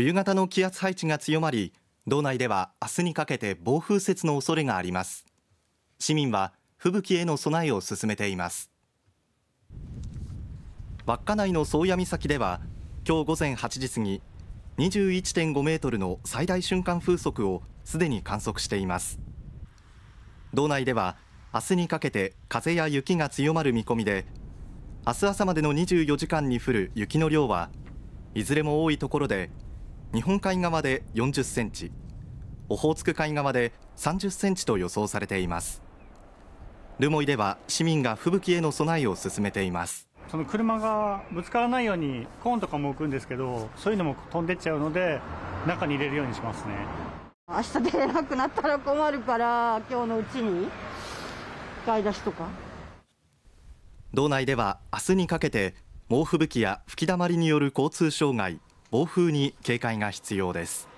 冬型の気圧配置が強まり道内では明日にかけて暴風雪の恐れがあります市民は吹雪への備えを進めています稚内の宗谷岬では今日午前8時過ぎ21.5メートルの最大瞬間風速をすでに観測しています道内では明日にかけて風や雪が強まる見込みで明日朝までの24時間に降る雪の量はいずれも多いところで日本海側で40センチオホーツク海側で30センチと予想されています留萌では市民が吹雪への備えを進めていますその車がぶつからないようにコーンとかも置くんですけどそういうのも飛んでっちゃうので中に入れるようにしますね明日出れなくなったら困るから今日のうちに買い出しとか道内では明日にかけて猛吹雪や吹きだまりによる交通障害暴風に警戒が必要です。